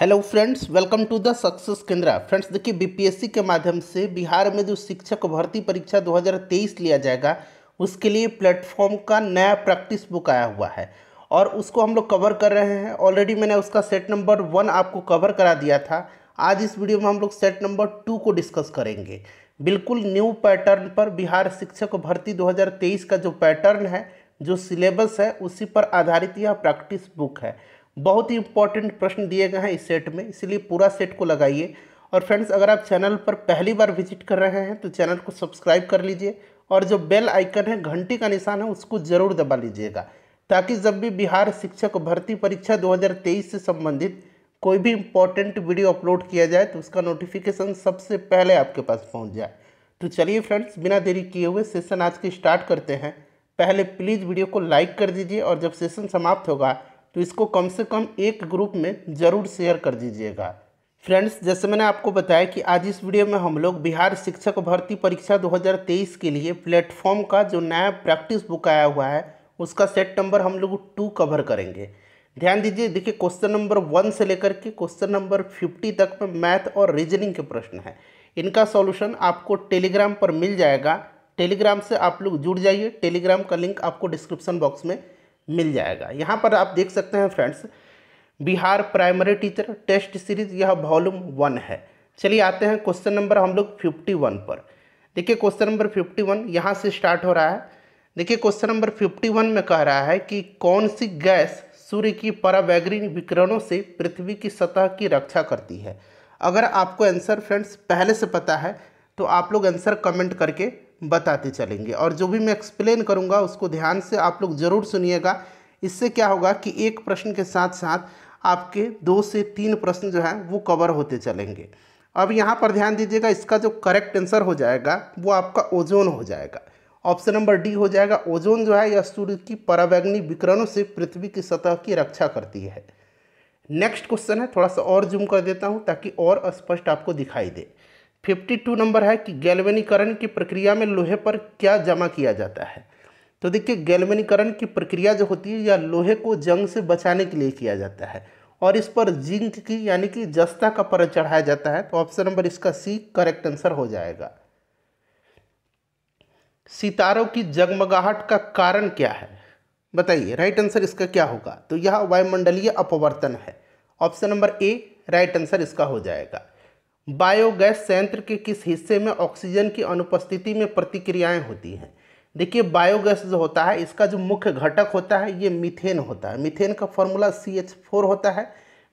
hello friends welcome to the success Kendra friends देखिए BPSC के माध्यम से बिहार में जो शिक्षक भर्ती परीक्षा 2023 लिया जाएगा उसके लिए प्लेटफॉर्म का नया प्रैक्टिस बुक आया हुआ है और उसको हम लोग कवर कर रहे हैं ऑलरेडी मैंने उसका सेट नंबर वन आपको कवर करा दिया था आज इस वीडियो में हम लोग सेट नंबर टू को डिस्कस करेंगे बिल्कुल न्यू पैटर्न पर बिहार शिक्षक भर्ती 2023 का जो पैटर्न है जो सिलेबस है उसी पर आधारित यह प्रैक्टिस बुक है बहुत ही इंपॉर्टेंट प्रश्न दिए गए हैं इस सेट में इसलिए पूरा सेट को लगाइए और फ्रेंड्स अगर आप चैनल पर पहली बार विजिट कर रहे हैं तो चैनल को सब्सक्राइब कर लीजिए और जो बेल आइकन है घंटी का निशान है उसको ज़रूर दबा लीजिएगा ताकि जब भी बिहार शिक्षक भर्ती परीक्षा 2023 से संबंधित कोई भी इम्पोर्टेंट वीडियो अपलोड किया जाए तो उसका नोटिफिकेशन सबसे पहले आपके पास पहुंच जाए तो चलिए फ्रेंड्स बिना देरी किए हुए सेशन आज के स्टार्ट करते हैं पहले प्लीज़ वीडियो को लाइक कर दीजिए और जब सेशन समाप्त होगा तो इसको कम से कम एक ग्रुप में ज़रूर शेयर कर दीजिएगा फ्रेंड्स जैसे मैंने आपको बताया कि आज इस वीडियो में हम लोग बिहार शिक्षक भर्ती परीक्षा 2023 के लिए प्लेटफॉर्म का जो नया प्रैक्टिस बुक आया हुआ है उसका सेट नंबर हम लोग टू कवर करेंगे ध्यान दीजिए देखिए क्वेश्चन नंबर वन से लेकर के क्वेश्चन नंबर फिफ्टी तक में मैथ और रीजनिंग के प्रश्न है इनका सॉल्यूशन आपको टेलीग्राम पर मिल जाएगा टेलीग्राम से आप लोग जुड़ जाइए टेलीग्राम का लिंक आपको डिस्क्रिप्शन बॉक्स में मिल जाएगा यहाँ पर आप देख सकते हैं friends Bihar primary teacher test series यह वॉल्यूम वन है चलिए आते हैं क्वेश्चन नंबर हम लोग फिफ्टी वन पर देखिए क्वेश्चन नंबर फिफ्टी वन यहाँ से स्टार्ट हो रहा है देखिए क्वेश्चन नंबर फिफ्टी वन में कह रहा है कि कौन सी गैस सूर्य की परावैग्री विकिरणों से पृथ्वी की सतह की रक्षा करती है अगर आपको आंसर फ्रेंड्स पहले से पता है तो आप लोग आंसर कमेंट करके बताते चलेंगे और जो भी मैं एक्सप्लेन करूँगा उसको ध्यान से आप लोग ज़रूर सुनिएगा इससे क्या होगा कि एक प्रश्न के साथ साथ आपके दो से तीन प्रश्न जो हैं वो कवर होते चलेंगे अब यहाँ पर ध्यान दीजिएगा इसका जो करेक्ट आंसर हो जाएगा वो आपका ओजोन हो जाएगा ऑप्शन नंबर डी हो जाएगा ओजोन जो है यह सूर्य की परावैग्नि विकरणों से पृथ्वी की सतह की रक्षा करती है नेक्स्ट क्वेश्चन है थोड़ा सा और जूम कर देता हूँ ताकि और स्पष्ट आपको दिखाई दे फिफ्टी टू नंबर है कि गैल्वेनीकरण की प्रक्रिया में लोहे पर क्या जमा किया जाता है तो देखिए गैल्वेनीकरण की प्रक्रिया जो होती है या लोहे को जंग से बचाने के लिए किया जाता है और इस पर जिंक की यानी कि जस्ता का पर चढ़ाया जाता है तो ऑप्शन नंबर इसका सी करेक्ट आंसर हो जाएगा सितारों की जगमगाहट का कारण क्या है बताइए राइट आंसर इसका क्या होगा तो यह वायुमंडलीय अपवर्तन है option number A right answer इसका हो जाएगा बायोगैस संयंत्र के किस हिस्से में ऑक्सीजन की अनुपस्थिति में प्रतिक्रियाएं होती हैं देखिए बायोगैस जो होता है इसका जो मुख्य घटक होता है ये मीथेन होता है मीथेन का फॉर्मूला सी एच फोर होता है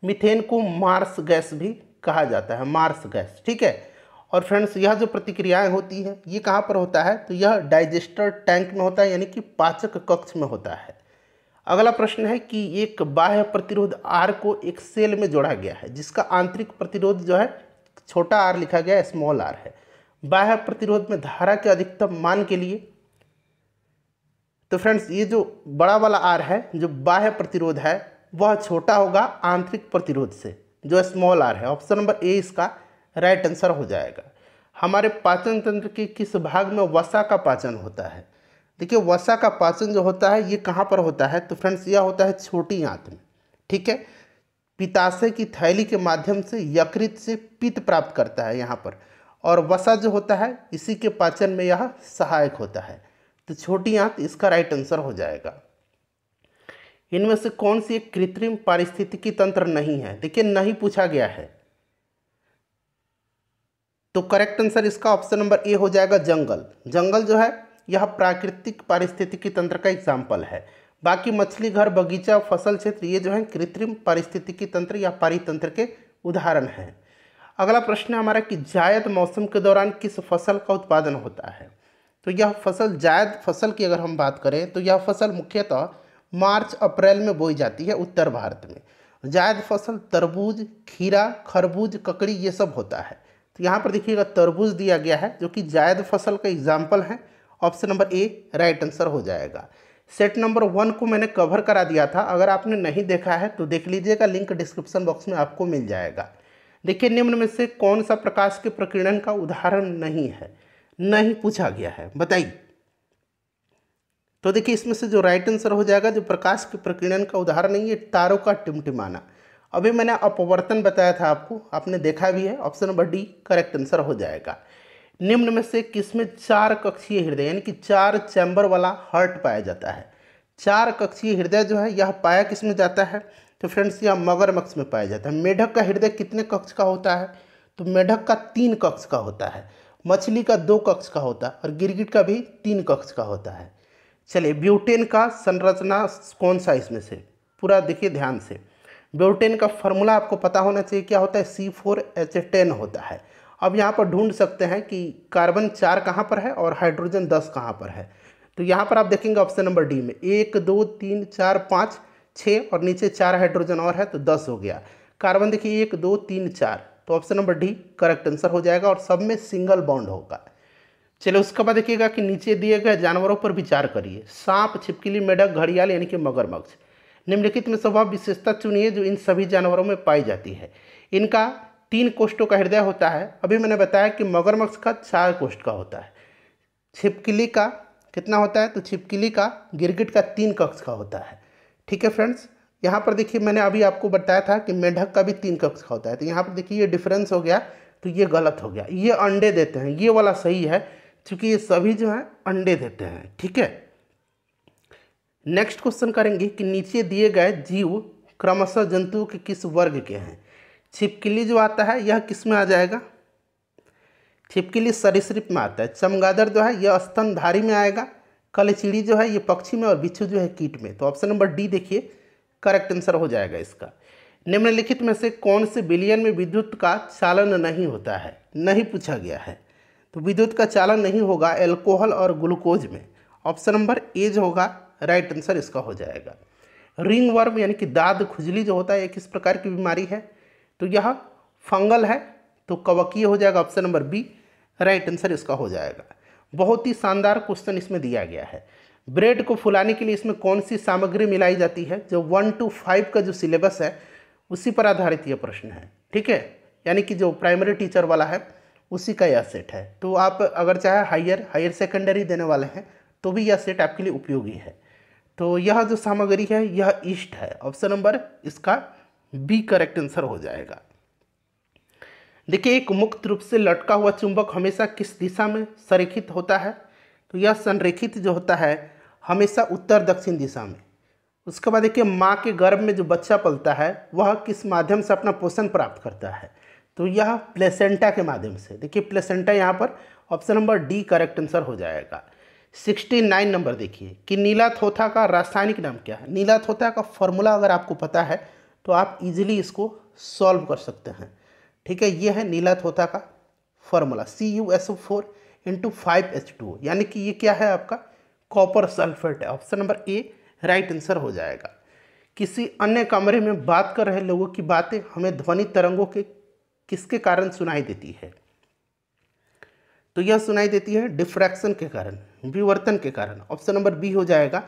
मीथेन को मार्स गैस भी कहा जाता है मार्स गैस ठीक है और फ्रेंड्स यह जो प्रतिक्रियाएं होती हैं ये कहाँ पर होता है तो यह डाइजेस्टर टैंक में होता है यानी कि पाचक कक्ष में होता है अगला प्रश्न है कि एक बाह्य प्रतिरोध आर को एक सेल में जोड़ा गया है जिसका आंतरिक प्रतिरोध जो है छोटा आर लिखा गया स्मॉल आर है बाह्य प्रतिरोध में धारा के अधिकतम मान के लिए तो फ्रेंड्स ये जो बड़ा वाला आर है जो बाह्य प्रतिरोध है वह छोटा होगा आंतरिक प्रतिरोध से जो स्मॉल आर है ऑप्शन नंबर ए इसका राइट आंसर हो जाएगा हमारे पाचन तंत्र के किस भाग में वसा का पाचन होता है देखिए वसा का पाचन जो होता है ये कहाँ पर होता है तो फ्रेंड्स यह होता है छोटी आंत में ठीक है पिताशय की थैली के माध्यम से यकृत से पित्त प्राप्त करता है यहाँ पर और वसा जो होता है इसी के पाचन में यह सहायक होता है तो छोटी आंत इसका राइट आंसर हो जाएगा इनमें से कौन सी एक कृत्रिम पारिस्थितिकी तंत्र नहीं है देखिए नहीं पूछा गया है तो करेक्ट आंसर इसका ऑप्शन नंबर ए हो जाएगा जंगल जंगल जो है यह प्राकृतिक पारिस्थितिकी तंत्र का एग्जाम्पल है बाकी मछली घर बगीचा फसल क्षेत्र ये जो है कृत्रिम पारिस्थितिकी तंत्र या पारितंत्र के उदाहरण हैं अगला प्रश्न है हमारा कि जायद मौसम के दौरान किस फसल का उत्पादन होता है तो यह फसल जायद फसल की अगर हम बात करें तो यह फसल मुख्यतः मार्च अप्रैल में बोई जाती है उत्तर भारत में जायद फसल तरबूज खीरा खरबूज ककड़ी ये सब होता है तो यहाँ पर देखिएगा तरबूज दिया गया है जो कि जायद फसल का एग्जाम्पल है option number A right answer हो जाएगा सेट नंबर वन को मैंने कवर करा दिया था अगर आपने नहीं देखा है तो देख लीजिएगा लिंक डिस्क्रिप्शन बॉक्स में आपको मिल जाएगा देखिए निम्न में से कौन सा प्रकाश के प्रकीर्णन का उदाहरण नहीं है नहीं पूछा गया है बताइए तो देखिए इसमें से जो राइट आंसर हो जाएगा जो प्रकाश के प्रकीर्णन का उदाहरण नहीं है तारों का टिमटिमाना अभी मैंने अपवर्तन बताया था आपको आपने देखा भी है option number D correct answer हो जाएगा निम्न में से किसमें चार कक्षीय हृदय यानी कि चार चैम्बर वाला हर्ट पाया जाता है चार कक्षीय हृदय जो है यह पाया किस में जाता है तो फ्रेंड्स यह मगरमक्ष में पाया जाता है मेढक का हृदय कितने कक्ष का होता है तो मेढक का तीन कक्ष का होता है मछली का दो कक्ष का होता है और गिरगिट का भी तीन कक्ष का होता है चलिए ब्यूटेन का संरचना कौन सा इसमें से पूरा देखिए ध्यान से ब्यूटेन का फॉर्मूला आपको पता होना चाहिए क्या होता है सी फोर एच टेन होता है अब यहाँ पर ढूंढ सकते हैं कि कार्बन चार कहाँ पर है और हाइड्रोजन दस कहाँ पर है तो यहाँ पर आप देखेंगे ऑप्शन नंबर डी में एक दो तीन चार पाँच छः और नीचे चार हाइड्रोजन और है तो दस हो गया कार्बन देखिए एक दो तीन चार तो option number D correct answer हो जाएगा और सब में सिंगल बॉन्ड होगा चलो उसके बाद देखिएगा कि नीचे दिए गए जानवरों पर विचार करिए सांप छिपकली मेढक घड़ियाल यानी कि मगरमच्छ निम्नलिखित में स्वभाव विशेषता चुनिए जो इन सभी जानवरों में पाई जाती है इनका तीन कोष्ठों का हृदय होता है अभी मैंने बताया कि मगरमक्ष का चार कोष्ठ का होता है छिपकली का कितना होता है तो छिपकली का गिरगिट का तीन कक्ष का होता है ठीक है फ्रेंड्स यहाँ पर देखिए मैंने अभी आपको बताया था कि मेढक का भी तीन कक्ष का होता है तो यहाँ पर देखिए ये डिफरेंस हो गया तो ये गलत हो गया ये अंडे देते हैं ये वाला सही है क्योंकि ये सभी जो हैं अंडे देते हैं ठीक है नेक्स्ट क्वेश्चन करेंगे कि नीचे दिए गए जीव क्रमशः जंतुओं के किस वर्ग के हैं छिपकली जो आता है यह किस में आ जाएगा छिपकली सरिसप में आता है चमगादड़ जो है यह स्तनधारी में आएगा कलचिड़ी जो है ये पक्षी में और बिच्छू जो है कीट में तो ऑप्शन नंबर डी देखिए करेक्ट आंसर हो जाएगा इसका निम्नलिखित में से कौन से बिलियन में विद्युत का चालन नहीं होता है नहीं पूछा गया है तो विद्युत का चालन नहीं होगा एल्कोहल और ग्लूकोज में ऑप्शन नंबर ए जो होगा राइट आंसर इसका हो जाएगा रिंग वर्म यानी कि दाद खुजली जो होता है ये किस प्रकार की बीमारी है तो यह फंगल है तो कवकीय हो जाएगा option number B right answer इसका हो जाएगा बहुत ही शानदार क्वेश्चन इसमें दिया गया है ब्रेड को फुलाने के लिए इसमें कौन सी सामग्री मिलाई जाती है जो वन टू फाइव का जो सिलेबस है उसी पर आधारित यह प्रश्न है ठीक है यानी कि जो प्राइमरी टीचर वाला है उसी का यह सेट है तो आप अगर चाहे हायर हायर सेकेंडरी देने वाले हैं तो भी यह सेट आपके लिए उपयोगी है तो यह जो सामग्री है यह ईस्ट है ऑप्शन नंबर इसका बी करेक्ट आंसर हो जाएगा देखिए एक मुक्त रूप से लटका हुआ चुंबक हमेशा किस दिशा में संरेखित होता है तो यह संरेखित जो होता है हमेशा उत्तर दक्षिण दिशा में उसके बाद देखिए माँ के गर्भ में जो बच्चा पलता है वह किस माध्यम से अपना पोषण प्राप्त करता है तो यह प्लेसेंटा के माध्यम से देखिए प्लेसेंटा यहाँ पर option number D correct answer हो जाएगा सिक्सटी नाइन नंबर देखिए कि नीला थोथा का रासायनिक नाम क्या है नीला थोथा का फॉर्मूला अगर आपको पता है तो आप इजीली इसको सॉल्व कर सकते हैं ठीक है ये है नीला थोथा का formula C U S O four into five H two यानी कि ये क्या है आपका कॉपर सल्फेट है option number A right answer हो जाएगा किसी अन्य कमरे में बात कर रहे लोगों की बातें हमें ध्वनि तरंगों के किसके कारण सुनाई देती है तो यह सुनाई देती है डिफ्रैक्शन के कारण विवर्तन के कारण ऑप्शन नंबर बी हो जाएगा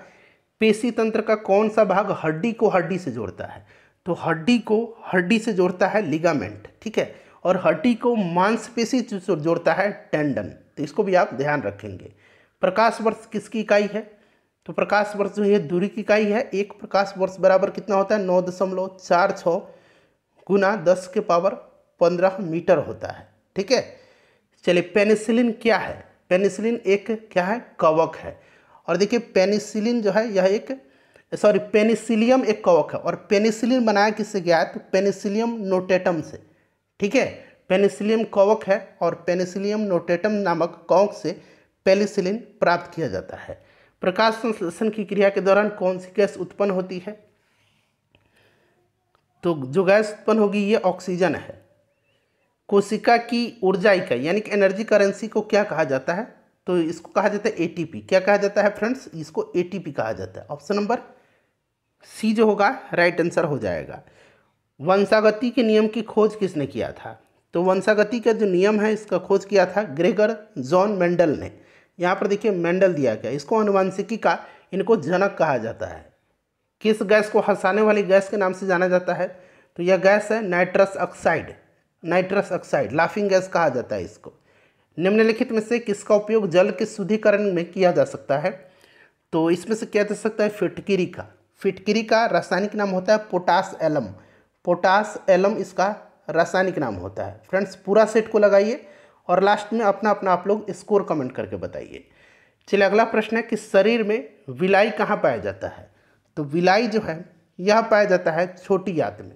पेशी तंत्र का कौन सा भाग हड्डी को हड्डी से जोड़ता है तो हड्डी को हड्डी से जोड़ता है लिगामेंट ठीक है और हड्डी को मांसपेशी से जोड़ता है टेंडन तो इसको भी आप ध्यान रखेंगे प्रकाश वर्ष किसकी इकाई है तो प्रकाश वर्ष जो है दूरी की इकाई है एक प्रकाश वर्ष बराबर कितना होता है नौ दशमलव चार छः गुना दस के पावर पंद्रह मीटर होता है ठीक है चलिए पेनिसिलिन क्या है पेनिसिलिन एक क्या है कवक है और देखिए पेनिसिलिन जो है यह एक सॉरी eh, पेनिसिलियम एक कवक है और पेनिसिलिन बनाया किससे गया है तो पेनिसिलियम नोटेटम से ठीक है पेनिसिलियम कवक है और पेनिसिलियम नोटेटम नामक कवक से पेनिसिलिन प्राप्त किया जाता है प्रकाश संश्लेषण की क्रिया के दौरान कौन सी गैस उत्पन्न होती है तो जो गैस उत्पन्न होगी ये ऑक्सीजन है कोशिका की ऊर्जा इकाई यानी कि एनर्जी करेंसी को क्या कहा जाता है तो इसको कहा जाता है एटीपी क्या कहा जाता है फ्रेंड्स इसको एटीपी कहा जाता है ऑप्शन नंबर सी जो होगा राइट आंसर हो जाएगा वंशागति के नियम की खोज किसने किया था तो वंशागति का जो नियम है इसका खोज किया था ग्रेगर जॉन मेंडल ने यहाँ पर देखिए मेंडल दिया गया इसको अनुवांशिकी का इनको जनक कहा जाता है किस गैस को हंसाने वाली गैस के नाम से जाना जाता है तो यह गैस है nitrous oxide nitrous oxide laughing gas कहा जाता है इसको निम्नलिखित में से किसका उपयोग जल के शुद्धिकरण में किया जा सकता है तो इसमें से किया जा सकता है फिटकिरी का फिटकरी का रासायनिक नाम होता है पोटास एलम पोटास एलम इसका रासायनिक नाम होता है फ्रेंड्स पूरा सेट को लगाइए और लास्ट में अपना अपना आप लोग स्कोर कमेंट करके बताइए चलिए अगला प्रश्न है कि शरीर में विलाई कहाँ पाया जाता है तो विलाई जो है यह पाया जाता है छोटी आँत में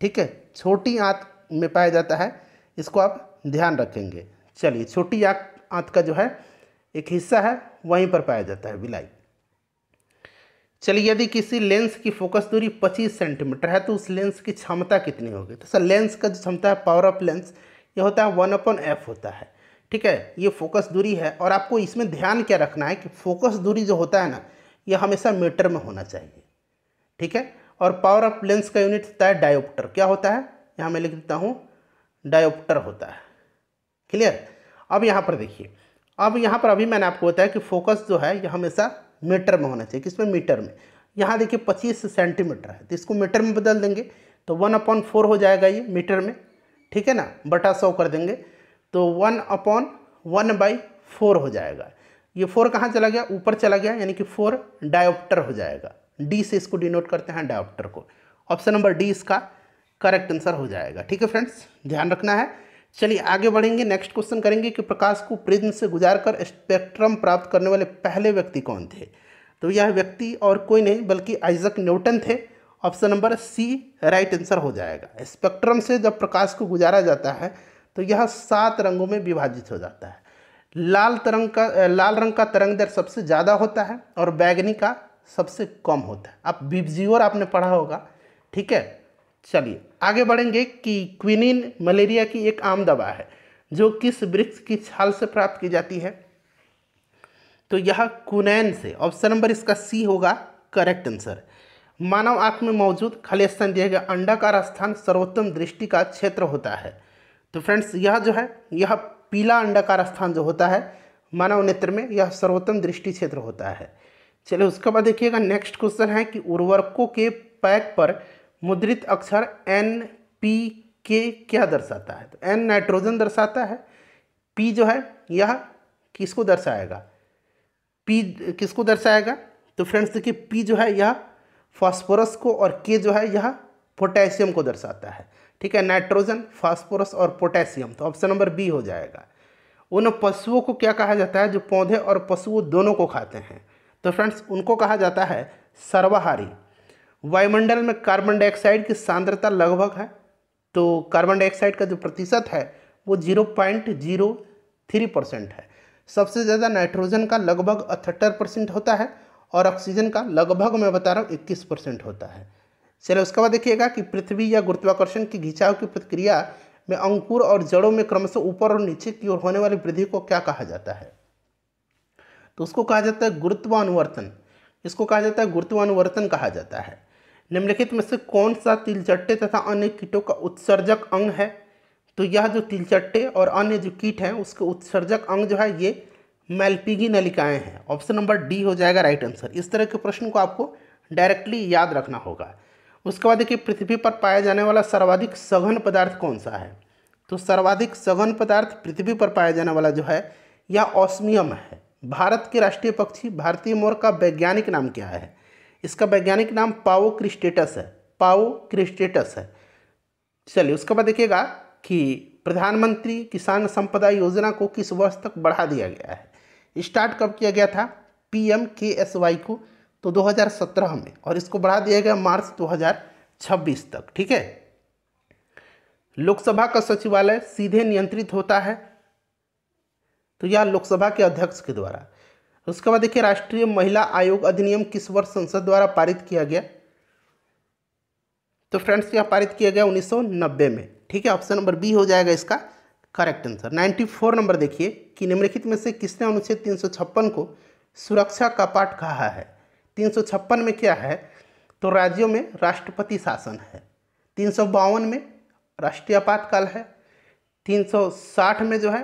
ठीक है छोटी आँत में पाया जाता है इसको आप ध्यान रखेंगे चलिए छोटी आँत का जो है एक हिस्सा है वहीं पर पाया जाता है विलाई चलिए यदि किसी लेंस की फोकस दूरी 25 सेंटीमीटर है तो उस लेंस की क्षमता कितनी होगी तो सर लेंस का जो क्षमता है पावर ऑफ लेंस ये होता है वन अपन एफ होता है ठीक है ये फोकस दूरी है और आपको इसमें ध्यान क्या रखना है कि फोकस दूरी जो होता है ना ये हमेशा मीटर में होना चाहिए ठीक है और पावर ऑफ लेंस का यूनिट होता है डायोप्टर क्या होता है यहाँ मैं लिख देता हूँ डायोप्टर होता है क्लियर अब यहाँ पर देखिए अब यहाँ पर अभी मैंने आपको बताया कि फोकस जो है ये हमेशा मीटर में होना चाहिए किसमें मीटर में यहाँ देखिए पच्चीस सेंटीमीटर है तो इसको मीटर में बदल देंगे तो वन अपॉन फोर हो जाएगा ये मीटर में ठीक है ना बटा सौ कर देंगे तो one upon one by four हो जाएगा ये फोर कहाँ चला गया ऊपर चला गया यानी कि फोर डायोप्टर हो जाएगा डी से इसको डिनोट करते हैं डायोप्टर को ऑप्शन नंबर डी इसका करेक्ट आंसर हो जाएगा ठीक है फ्रेंड्स ध्यान रखना है चलिए आगे बढ़ेंगे नेक्स्ट क्वेश्चन करेंगे कि प्रकाश को प्रिज्म से गुजार कर स्पेक्ट्रम प्राप्त करने वाले पहले व्यक्ति कौन थे तो यह व्यक्ति और कोई नहीं बल्कि आइजक न्यूटन थे option number C right answer हो जाएगा स्पेक्ट्रम से जब प्रकाश को गुजारा जाता है तो यह सात रंगों में विभाजित हो जाता है लाल तरंग का लाल रंग का तरंग दर सबसे ज़्यादा होता है और बैगनी का सबसे कम होता है अब बिबजीवर आपने पढ़ा होगा ठीक है चलिए आगे बढ़ेंगे कि क्विनिन मलेरिया की एक आम दवा है जो किस वृक्ष की छाल से प्राप्त की जाती है तो यह कुनैन से ऑप्शन नंबर इसका सी होगा करेक्ट आंसर मानव आंख में मौजूद खाली स्थान दिया गया अंडाकार स्थान सर्वोत्तम दृष्टि का क्षेत्र होता है तो फ्रेंड्स यह जो है यह पीला अंडाकार स्थान जो होता है मानव नेत्र में यह सर्वोत्तम दृष्टि क्षेत्र होता है चलिए उसके बाद देखिएगा नेक्स्ट क्वेश्चन है कि उर्वरकों के पैक पर मुद्रित अक्षर एन पी के क्या दर्शाता है तो एन नाइट्रोजन दर्शाता है पी जो है यह किसको दर्शाएगा पी किसको दर्शाएगा तो फ्रेंड्स देखिए पी जो है यह फास्फोरस को और के जो है यह पोटेशियम को दर्शाता है ठीक है नाइट्रोजन फास्फोरस और पोटेशियम तो ऑप्शन नंबर बी हो जाएगा उन पशुओं को क्या कहा जाता है जो पौधे और पशुओं दोनों को खाते हैं तो फ्रेंड्स उनको कहा जाता है सर्वाहारी वायुमंडल में कार्बन डाइऑक्साइड की सांद्रता लगभग है तो कार्बन डाइऑक्साइड का जो प्रतिशत है वो zero point zero three percent है सबसे ज़्यादा नाइट्रोजन का लगभग अठहत्तर परसेंट होता है और ऑक्सीजन का लगभग मैं बता रहा हूँ इक्कीस परसेंट होता है चलो उसके बाद देखिएगा कि पृथ्वी या गुरुत्वाकर्षण की घिंचाव की प्रतिक्रिया में अंकुर और जड़ों में क्रमशः ऊपर और नीचे की ओर होने वाली वृद्धि को क्या कहा जाता है तो उसको कहा जाता है गुरुत्वानुवर्तन इसको कहा जाता है गुरुत्वानुवर्तन कहा जाता है निम्नलिखित में से कौन सा तिलचट्टे तथा अन्य कीटों का उत्सर्जक अंग है तो यह जो तिलचट्टे और अन्य जो कीट हैं उसके उत्सर्जक अंग जो है ये मेलपीगी नलिकाएं हैं ऑप्शन नंबर डी हो जाएगा राइट आंसर इस तरह के प्रश्न को आपको डायरेक्टली याद रखना होगा उसके बाद देखिए पृथ्वी पर पाया जाने वाला सर्वाधिक सघन पदार्थ कौन सा है तो सर्वाधिक सघन पदार्थ पृथ्वी पर पाया जाने वाला जो है यह ऑस्मियम है भारत के राष्ट्रीय पक्षी भारतीय मोर का वैज्ञानिक नाम क्या है इसका वैज्ञानिक नाम पाओ क्रिस्टेटस है पाओ क्रिस्टेटस है चलिए उसके बाद देखिएगा कि प्रधानमंत्री किसान संपदा योजना को किस वर्ष तक बढ़ा दिया गया है स्टार्ट कब किया गया था पीएम के एस वाई को तो 2017 में और इसको बढ़ा दिया गया मार्च 2026 तक ठीक है लोकसभा का सचिवालय सीधे नियंत्रित होता है तो यह लोकसभा के अध्यक्ष के द्वारा उसके बाद देखिए राष्ट्रीय महिला आयोग अधिनियम किस वर्ष संसद द्वारा पारित किया गया तो फ्रेंड्स यह पारित किया गया 1990 में ठीक है ऑप्शन नंबर बी हो जाएगा इसका करेक्ट आंसर 94 नंबर देखिए कि निम्नलिखित में से किसने अनुच्छेद तीन को सुरक्षा का पाठ कहा है तीन में क्या है तो राज्यों में राष्ट्रपति शासन है तीन में राष्ट्रीय आपातकाल है 360 में जो है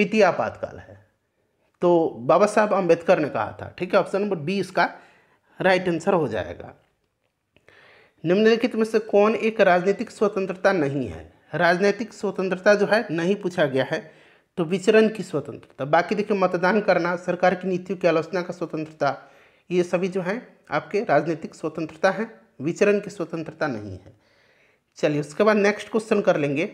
वित्तीय आपातकाल है तो बाबा साहब अम्बेडकर ने कहा था ठीक है ऑप्शन नंबर बी इसका राइट आंसर हो जाएगा निम्नलिखित में से कौन एक राजनीतिक स्वतंत्रता नहीं है राजनीतिक स्वतंत्रता जो है नहीं पूछा गया है तो विचरण की स्वतंत्रता बाकी देखिए मतदान करना सरकार की नीतियों की आलोचना का स्वतंत्रता ये सभी जो हैं आपके राजनीतिक स्वतंत्रता हैं विचरण की स्वतंत्रता नहीं है चलिए उसके बाद नेक्स्ट क्वेश्चन कर लेंगे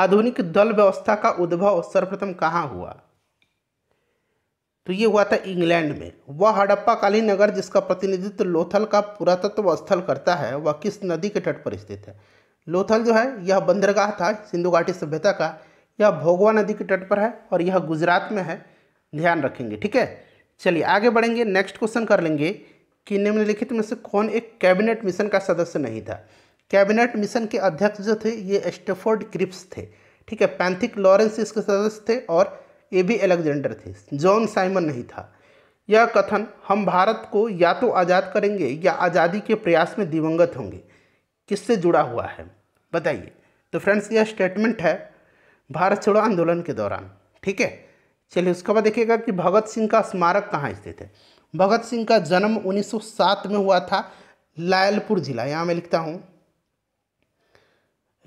आधुनिक दल व्यवस्था का उद्भव सर्वप्रथम कहाँ हुआ तो ये हुआ था इंग्लैंड में वह हड़प्पा काली नगर जिसका प्रतिनिधित्व लोथल का पुरातत्व स्थल करता है वह किस नदी के तट पर स्थित है लोथल जो है यह बंदरगाह था सिंधु घाटी सभ्यता का यह भोगवा नदी के तट पर है और यह गुजरात में है ध्यान रखेंगे ठीक है चलिए आगे बढ़ेंगे नेक्स्ट क्वेश्चन कर लेंगे कि निम्नलिखित में से कौन एक कैबिनेट मिशन का सदस्य नहीं था कैबिनेट मिशन के अध्यक्ष जो थे ये स्टेफोर्ड क्रिप्स थे ठीक है पैंथिक लॉरेंस इसके सदस्य थे और ए बी एलेक्जेंडर थे जॉन साइमन नहीं था यह कथन हम भारत को या तो आज़ाद करेंगे या आज़ादी के प्रयास में दिवंगत होंगे किससे जुड़ा हुआ है बताइए तो फ्रेंड्स यह स्टेटमेंट है भारत छोड़ो आंदोलन के दौरान ठीक है चलिए उसके बाद देखिएगा कि भगत सिंह का स्मारक कहाँ स्थित है भगत सिंह का जन्म 1907 में हुआ था लायलपुर जिला यहाँ मैं लिखता हूँ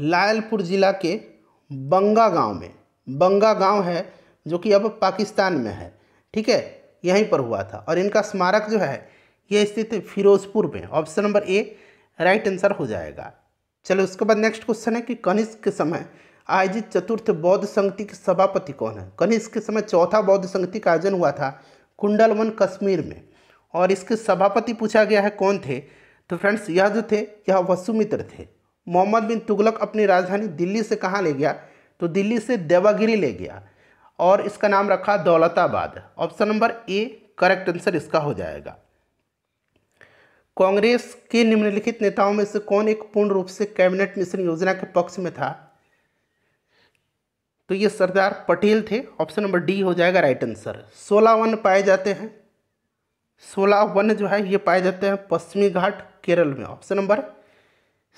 लायलपुर ज़िला के बंगा गांव में बंगा गांव है जो कि अब पाकिस्तान में है ठीक है यहीं पर हुआ था और इनका स्मारक जो है ये स्थित फिरोजपुर में option number A right answer हो जाएगा चलो उसके बाद नेक्स्ट क्वेश्चन है कि कनिष्क के समय आयोजित चतुर्थ बौद्ध संगति के सभापति कौन है कनिष्क के समय चौथा बौद्ध संगति का आयोजन हुआ था कुंडलवन कश्मीर में और इसके सभापति पूछा गया है कौन थे तो फ्रेंड्स यह जो थे यह वसुमित्र थे मोहम्मद बिन तुगलक अपनी राजधानी दिल्ली से कहाँ ले गया तो दिल्ली से देवागिरी ले गया और इसका नाम रखा Daulatabad option number A correct answer इसका हो जाएगा कांग्रेस के निम्नलिखित नेताओं में से कौन एक पूर्ण रूप से कैबिनेट मिशन योजना के पक्ष में था तो ये सरदार पटेल थे ऑप्शन नंबर डी हो जाएगा राइट आंसर सोलह वन पाए जाते हैं सोलह वन जो है ये पाए जाते हैं पश्चिमी घाट केरल में ऑप्शन नंबर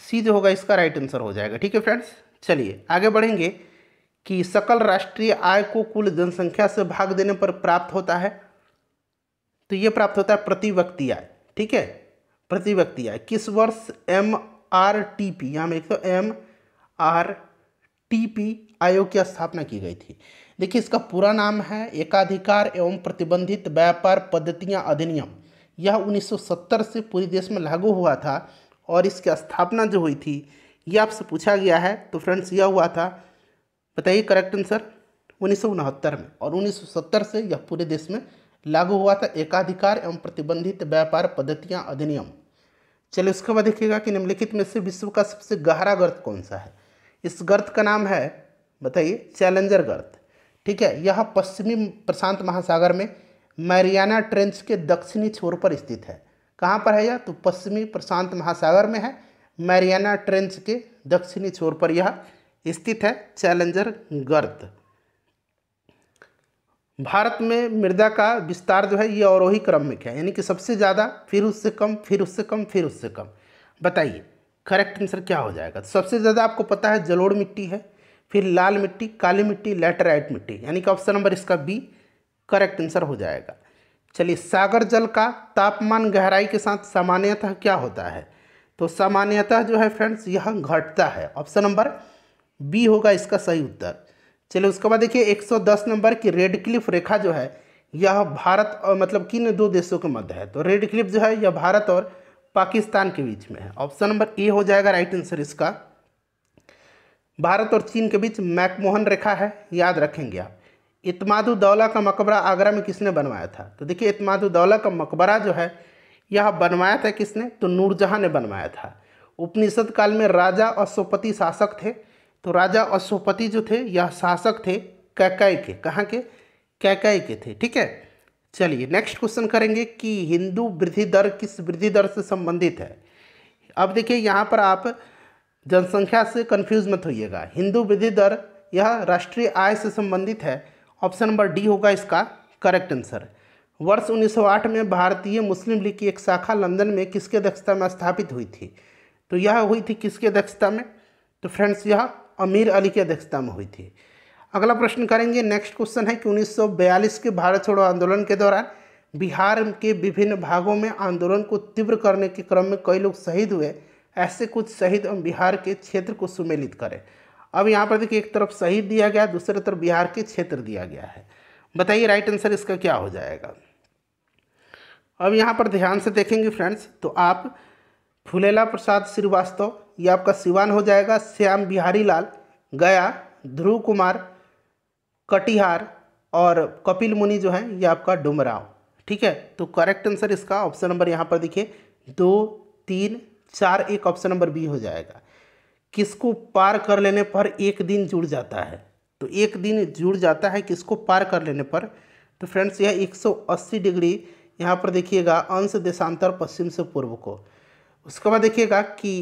सी जो होगा इसका राइट आंसर हो जाएगा ठीक है फ्रेंड्स चलिए आगे बढ़ेंगे कि सकल राष्ट्रीय आय को कुल जनसंख्या से भाग देने पर प्राप्त होता है तो ये प्राप्त होता है प्रति व्यक्ति आय ठीक है प्रति व्यक्ति आय किस वर्ष एम आर टी पी यहाँ में एक तो एम आर टी पी आयोग की स्थापना की गई थी देखिए इसका पूरा नाम है एकाधिकार एवं प्रतिबंधित व्यापार पद्धतियाँ अधिनियम यह 1970 से पूरे देश में लागू हुआ था और इसकी स्थापना जो हुई थी ये आपसे पूछा गया है तो फ्रेंड्स यह हुआ था बताइए करेक्ट आंसर उन्नीस में और 1970 से यह पूरे देश में लागू हुआ था एकाधिकार एवं प्रतिबंधित व्यापार पद्धतियाँ अधिनियम चलिए उसके बाद देखिएगा कि निम्नलिखित में से विश्व का सबसे गहरा गर्त कौन सा है इस गर्त का नाम है बताइए चैलेंजर गर्त ठीक है यह पश्चिमी प्रशांत महासागर में मैरियाना ट्रेंच के दक्षिणी छोर पर स्थित है कहाँ पर है यह तो पश्चिमी प्रशांत महासागर में है मैरियाना ट्रेंच के दक्षिणी छोर पर यह स्थित है चैलेंजर गर्द भारत में मृदा का विस्तार जो है ये अवरोही क्रम में क्या है यानी कि सबसे ज़्यादा फिर उससे कम फिर उससे कम फिर उससे कम बताइए करेक्ट आंसर क्या हो जाएगा तो सबसे ज़्यादा आपको पता है जलोड़ मिट्टी है फिर लाल मिट्टी काली मिट्टी लेटराइट मिट्टी यानी कि ऑप्शन नंबर इसका बी करेक्ट आंसर हो जाएगा चलिए सागर जल का तापमान गहराई के साथ सामान्यतः क्या होता है तो सामान्यतः जो है फ्रेंड्स यह घटता है ऑप्शन नंबर बी होगा इसका सही उत्तर चलिए उसके बाद देखिए 110 नंबर की रेड क्लिफ रेखा जो है यह भारत और मतलब किन दो देशों के मध्य है तो रेड क्लिफ जो है यह भारत और पाकिस्तान के बीच में है ऑप्शन नंबर ए हो जाएगा राइट आंसर इसका भारत और चीन के बीच मैकमोहन रेखा है याद रखेंगे आप इतमादुद्दौला का मकबरा आगरा में किसने बनवाया था तो देखिए इतमादुद्दौला का मकबरा जो है यह बनवाया था किसने तो नूरजहाँ ने बनवाया था उपनिषद काल में राजा अशोपति शासक थे तो राजा अशोपति जो थे यह शासक थे कैकय के कहाँ के कैकय के थे ठीक है चलिए नेक्स्ट क्वेश्चन करेंगे कि हिंदू वृद्धि दर किस वृद्धि दर से संबंधित है अब देखिए यहाँ पर आप जनसंख्या से कन्फ्यूज मत होइएगा हिंदू वृद्धि दर यह राष्ट्रीय आय से संबंधित है ऑप्शन नंबर डी होगा इसका करेक्ट आंसर वर्ष 1908 में भारतीय मुस्लिम लीग की एक शाखा लंदन में किसके अध्यक्षता में स्थापित हुई थी तो यह हुई थी किसके अध्यक्षता में तो फ्रेंड्स यह अमीर अली की अध्यक्षता में हुई थी अगला प्रश्न करेंगे नेक्स्ट क्वेश्चन है कि 1942 के भारत छोड़ो आंदोलन के दौरान बिहार के विभिन्न भागों में आंदोलन को तीव्र करने के क्रम में कई लोग शहीद हुए ऐसे कुछ शहीद बिहार के क्षेत्र को सुमेलित करें अब यहाँ पर देखिए एक तरफ शहीद दिया गया दूसरे तरफ बिहार के क्षेत्र दिया गया है बताइए राइट आंसर इसका क्या हो जाएगा अब यहाँ पर ध्यान से देखेंगे फ्रेंड्स तो आप फुलेला प्रसाद श्रीवास्तव ये आपका सिवान हो जाएगा श्याम बिहारी लाल गया ध्रुव कुमार कटिहार और कपिल मुनि जो है ये आपका डुमराव ठीक है तो करेक्ट आंसर इसका ऑप्शन नंबर यहाँ पर देखिए दो तीन चार एक ऑप्शन नंबर बी हो जाएगा किसको पार कर लेने पर एक दिन जुड़ जाता है तो एक दिन जुड़ जाता है किसको पार कर लेने पर तो फ्रेंड्स यह 180 डिग्री यहाँ पर देखिएगा अंश देशांतर पश्चिम से पूर्व को उसके बाद देखिएगा कि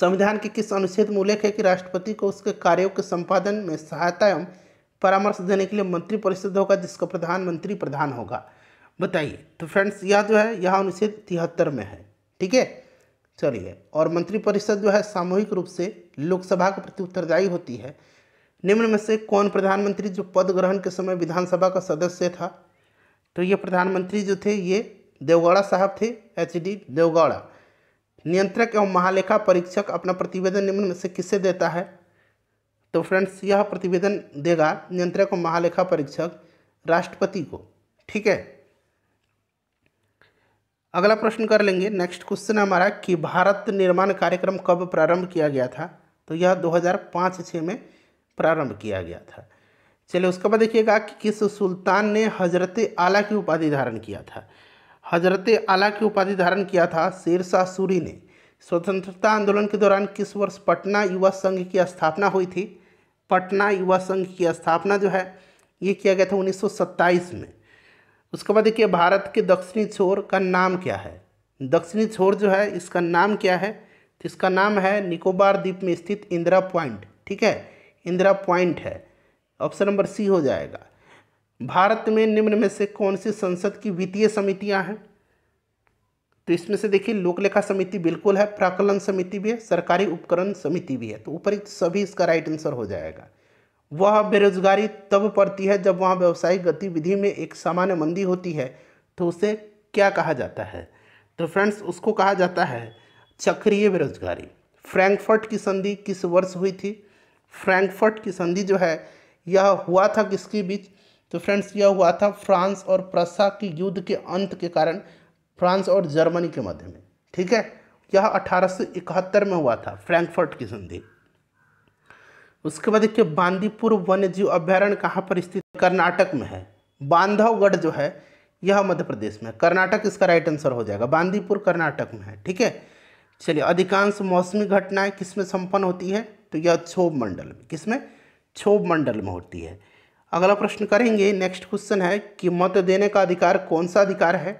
संविधान के किस अनुच्छेद में उल्लेख है कि राष्ट्रपति को उसके कार्यों के संपादन में सहायता एवं परामर्श देने के लिए मंत्रिपरिषद होगा जिसका प्रधानमंत्री प्रधान होगा बताइए तो फ्रेंड्स यह जो है यह अनुच्छेद तिहत्तर में है ठीक है चलिए और मंत्रिपरिषद जो है सामूहिक रूप से लोकसभा के प्रति उत्तरदायी होती है निम्न में से कौन प्रधानमंत्री जो पद ग्रहण के समय विधानसभा का सदस्य था तो ये प्रधानमंत्री जो थे ये देवगौड़ा साहब थे एच डी देवगौड़ा नियंत्रक एवं महालेखा परीक्षक अपना प्रतिवेदन निम्न में से किससे देता है तो फ्रेंड्स यह प्रतिवेदन देगा नियंत्रक एवं महालेखा परीक्षक राष्ट्रपति को ठीक है अगला प्रश्न कर लेंगे नेक्स्ट क्वेश्चन हमारा कि भारत निर्माण कार्यक्रम कब प्रारंभ किया गया था तो यह 2005 हज़ार में प्रारंभ किया गया था चलिए उसके बाद देखिएगा कि किस सुल्तान ने हजरत आला की उपाधि धारण किया था हजरत आला की उपाधि धारण किया था शेरशाह सूरी ने स्वतंत्रता आंदोलन के दौरान किस वर्ष पटना युवा संघ की स्थापना हुई थी पटना युवा संघ की स्थापना जो है ये किया गया था उन्नीस में उसके बाद देखिए भारत के दक्षिणी छोर का नाम क्या है दक्षिणी छोर जो है इसका नाम क्या है तो इसका नाम है निकोबार द्वीप में स्थित इंदिरा पॉइंट ठीक है इंदिरा पॉइंट है ऑप्शन नंबर सी हो जाएगा भारत में निम्न में से कौन सी संसद की वित्तीय समितियां हैं तो इसमें से देखिए लोकलेखा समिति बिल्कुल है प्राकलन समिति भी है सरकारी उपकरण समिति भी है तो ऊपर सभी इसका राइट आंसर हो जाएगा वह बेरोजगारी तब पड़ती है जब वहाँ व्यवसायिक गतिविधि में एक सामान्य मंदी होती है तो उसे क्या कहा जाता है तो फ्रेंड्स उसको कहा जाता है चक्रीय बेरोजगारी फ्रैंकफर्ट की संधि किस वर्ष हुई थी फ्रैंकफर्ट की संधि जो है यह हुआ था किसके बीच तो फ्रेंड्स यह हुआ था फ्रांस और प्रसा के युद्ध के अंत के कारण फ्रांस और जर्मनी के मध्य में ठीक है यह अठारह में हुआ था फ्रैंकफर्ट की संधि उसके बाद देखिए बांदीपुर वन्य जीव अभ्यारण्य कहाँ पर स्थित कर्नाटक में है बांधवगढ़ जो है यह मध्य प्रदेश में कर्नाटक इसका राइट आंसर हो जाएगा बांदीपुर कर्नाटक में है ठीक है चलिए अधिकांश मौसमी घटनाएं किस में संपन्न होती है तो यह क्षोभ मंडल में किस में क्षोभ मंडल में होती है अगला प्रश्न करेंगे नेक्स्ट क्वेश्चन है कि मत देने का अधिकार कौन सा अधिकार है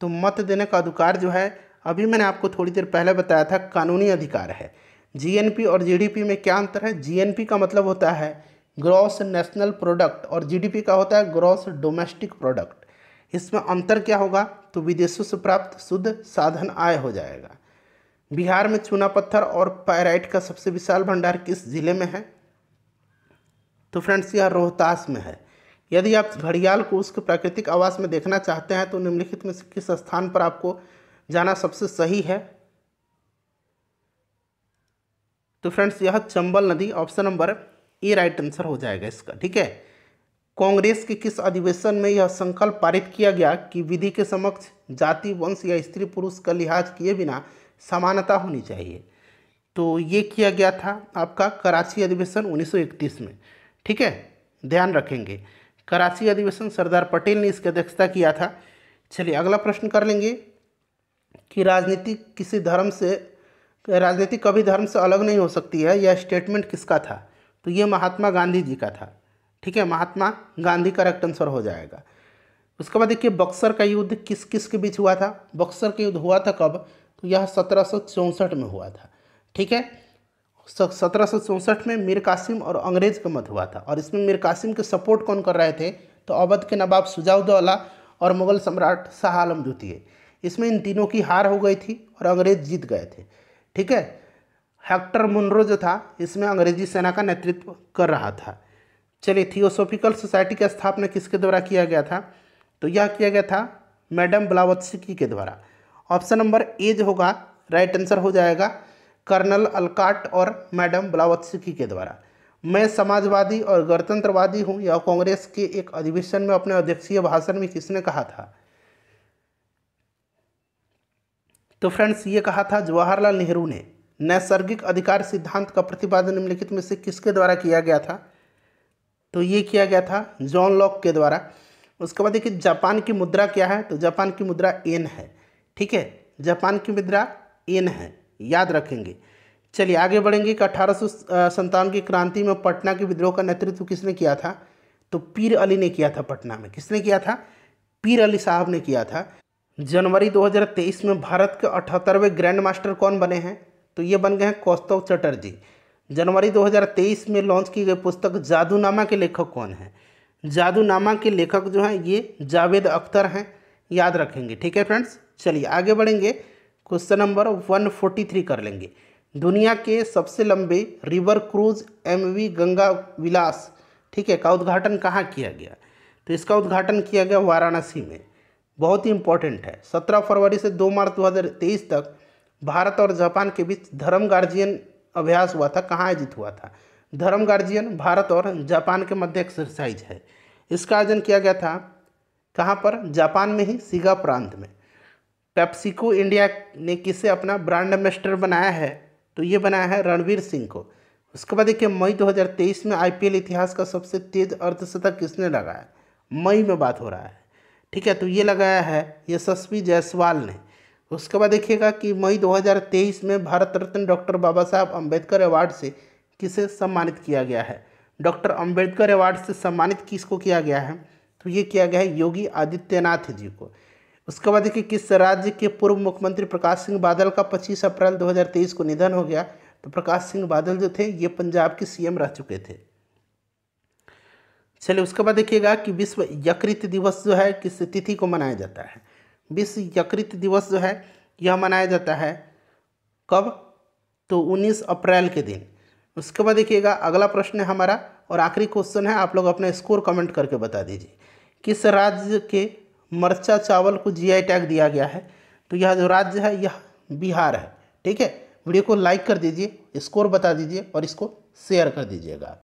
तो मत देने का अधिकार जो है अभी मैंने आपको थोड़ी देर पहले बताया था कानूनी अधिकार है जीएनपी और जीडीपी में क्या अंतर है जीएनपी का मतलब होता है ग्रॉस नेशनल प्रोडक्ट और जीडीपी का होता है ग्रॉस डोमेस्टिक प्रोडक्ट इसमें अंतर क्या होगा तो विदेशों से प्राप्त शुद्ध साधन आय हो जाएगा बिहार में चूना पत्थर और पैराइट का सबसे विशाल भंडार किस जिले में है तो फ्रेंड्स यह रोहतास में है यदि आप घड़ियाल को उसके प्राकृतिक आवास में देखना चाहते हैं तो निम्नलिखित में से किस स्थान पर आपको जाना सबसे सही है तो फ्रेंड्स यह चंबल नदी option number A right answer हो जाएगा इसका ठीक है कांग्रेस के किस अधिवेशन में यह संकल्प पारित किया गया कि विधि के समक्ष जाति वंश या स्त्री पुरुष का लिहाज किए बिना समानता होनी चाहिए तो ये किया गया था आपका कराची अधिवेशन 1931 में ठीक है ध्यान रखेंगे कराची अधिवेशन सरदार पटेल ने इसकी अध्यक्षता किया था चलिए अगला प्रश्न कर लेंगे कि राजनीति किसी धर्म से राजनीति कभी धर्म से अलग नहीं हो सकती है यह स्टेटमेंट किसका था तो ये महात्मा गांधी जी का था ठीक है महात्मा गांधी का रेक्ट आंसर हो जाएगा उसके बाद देखिए बक्सर का युद्ध किस किस के बीच हुआ था बक्सर का युद्ध हुआ था कब तो यह सत्रह में हुआ था ठीक है सत्रह में मीर कासिम और अंग्रेज का मत हुआ था और इसमें मीर कासिम के सपोर्ट कौन कर रहे थे तो अवध के नवाब सुजाउद्दौला और मुगल सम्राट शाह आलम द्वितीय इसमें इन तीनों की हार हो गई थी और अंग्रेज जीत गए थे ठीक है हेक्टर मुनरो जो था इसमें अंग्रेजी सेना का नेतृत्व कर रहा था चलिए थियोसोफिकल सोसाइटी की स्थापना किसके द्वारा किया गया था तो यह किया गया था मैडम ब्लावत्सिकी के द्वारा ऑप्शन नंबर ए जो होगा राइट आंसर हो जाएगा कर्नल अलकाट और मैडम ब्लावत्सिकी के द्वारा मैं समाजवादी और गणतंत्रवादी हूँ यह कांग्रेस के एक अधिवेशन में अपने अध्यक्षीय भाषण में किसने कहा था तो फ्रेंड्स ये कहा था जवाहरलाल नेहरू ने नैसर्गिक अधिकार सिद्धांत का प्रतिपादन निम्नलिखित में से किसके द्वारा किया गया था तो ये किया गया था जॉन लॉक के द्वारा उसके बाद देखिए जापान की मुद्रा क्या है तो जापान की मुद्रा एन है ठीक है जापान की मुद्रा एन है याद रखेंगे चलिए आगे बढ़ेंगे कि अठारह की क्रांति में पटना के विद्रोह का नेतृत्व किसने किया था तो पीर अली ने किया था पटना में किसने किया था पीर अली साहब ने किया था जनवरी 2023 में भारत के अठहत्तरवें ग्रैंड मास्टर कौन बने हैं तो ये बन गए हैं कौस्तव चटर्जी जनवरी 2023 में लॉन्च की गई पुस्तक जादूनामा के लेखक कौन हैं जादूनामा के लेखक जो हैं ये जावेद अख्तर हैं याद रखेंगे ठीक है फ्रेंड्स चलिए आगे बढ़ेंगे क्वेश्चन नंबर 143 कर लेंगे दुनिया के सबसे लंबे रिवर क्रूज वी गंगा विलास ठीक है का उद्घाटन कहाँ किया गया तो इसका उद्घाटन किया गया वाराणसी में बहुत ही इंपॉर्टेंट है 17 फरवरी से 2 मार्च 2023 तक भारत और जापान के बीच धर्म गार्जियन अभ्यास हुआ था कहाँ आयोजित हुआ था धर्म गार्जियन भारत और जापान के मध्य एक्सरसाइज है इसका आयोजन किया गया था कहाँ पर जापान में ही सीगा प्रांत में पेप्सिको इंडिया ने किसे अपना ब्रांड एम्बेस्टर बनाया है तो ये बनाया है रणवीर सिंह को उसके बाद देखिए मई 2023 में आईपीएल इतिहास का सबसे तेज अर्धशतक किसने लगाया मई में बात हो रहा है ठीक है तो ये लगाया है यशस्वी जायसवाल ने उसके बाद देखिएगा कि मई 2023 में भारत रत्न डॉक्टर बाबा साहब अम्बेडकर अवार्ड से किसे सम्मानित किया गया है डॉक्टर अम्बेडकर अवार्ड से सम्मानित किसको किया गया है तो ये किया गया है योगी आदित्यनाथ जी को उसके बाद देखिए किस राज्य के पूर्व मुख्यमंत्री प्रकाश सिंह बादल का 25 अप्रैल 2023 को निधन हो गया तो प्रकाश सिंह बादल जो थे ये पंजाब के सीएम रह चुके थे चलिए उसके बाद देखिएगा कि विश्व यकृत दिवस जो है किस तिथि को मनाया जाता है विश्व यकृत दिवस जो है यह मनाया जाता है कब तो 19 अप्रैल के दिन उसके बाद देखिएगा अगला प्रश्न है हमारा और आखिरी क्वेश्चन है आप लोग अपना स्कोर कमेंट करके बता दीजिए किस राज्य के मरचा चावल को जीआई टैग दिया गया है तो यह जो राज्य है यह बिहार है ठीक है वीडियो को लाइक कर दीजिए स्कोर बता दीजिए और इसको शेयर कर दीजिएगा